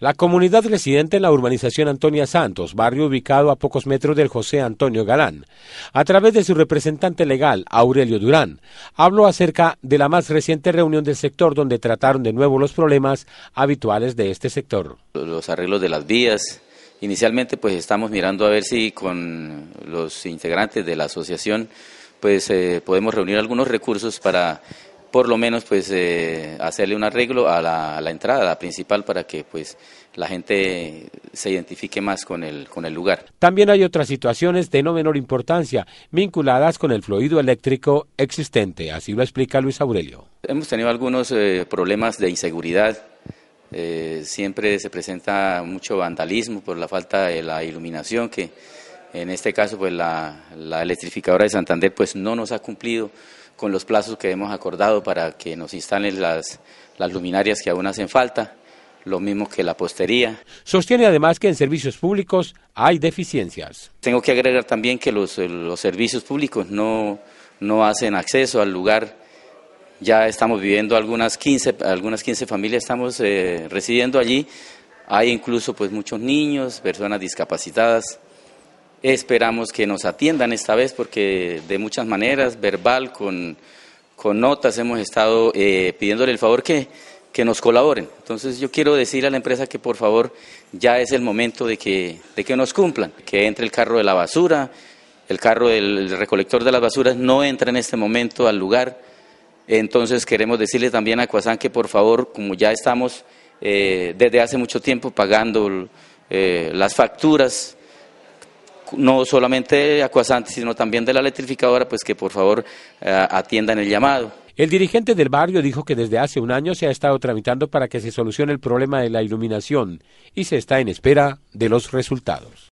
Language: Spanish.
La comunidad residente en la urbanización Antonia Santos, barrio ubicado a pocos metros del José Antonio Galán, a través de su representante legal, Aurelio Durán, habló acerca de la más reciente reunión del sector donde trataron de nuevo los problemas habituales de este sector. Los arreglos de las vías, Inicialmente pues estamos mirando a ver si con los integrantes de la asociación pues eh, podemos reunir algunos recursos para por lo menos pues eh, hacerle un arreglo a la, entrada, la principal, para que pues la gente se identifique más con el, con el lugar. También hay otras situaciones de no menor importancia vinculadas con el fluido eléctrico existente, así lo explica Luis Aurelio. Hemos tenido algunos eh, problemas de inseguridad, eh, siempre se presenta mucho vandalismo por la falta de la iluminación que en este caso pues la, la electrificadora de Santander pues no nos ha cumplido con los plazos que hemos acordado para que nos instalen las, luminarias que aún hacen falta, lo mismo que la postería. Sostiene además que en servicios públicos hay deficiencias. Tengo que agregar también que los, eh, servicios públicos no, no hacen acceso al lugar ya estamos viviendo algunas 15, algunas 15 familias estamos eh, residiendo allí. Hay incluso pues muchos niños, personas discapacitadas. Esperamos que nos atiendan esta vez porque de muchas maneras, verbal, con, notas, hemos estado eh, pidiéndole el favor que, que nos colaboren. Entonces yo quiero decir a la empresa que por favor ya es el momento de que, de que nos cumplan, que entre el carro de la basura, el carro del recolector de las basuras no entra en este momento al lugar. Entonces queremos decirle también a Cuazán que por favor, como ya estamos eh, desde hace mucho tiempo pagando eh, las facturas, no solamente Acuasante, sino también de la electrificadora, pues que por favor eh, atiendan el llamado. El dirigente del barrio dijo que desde hace un año se ha estado tramitando para que se solucione el problema de la iluminación y se está en espera de los resultados.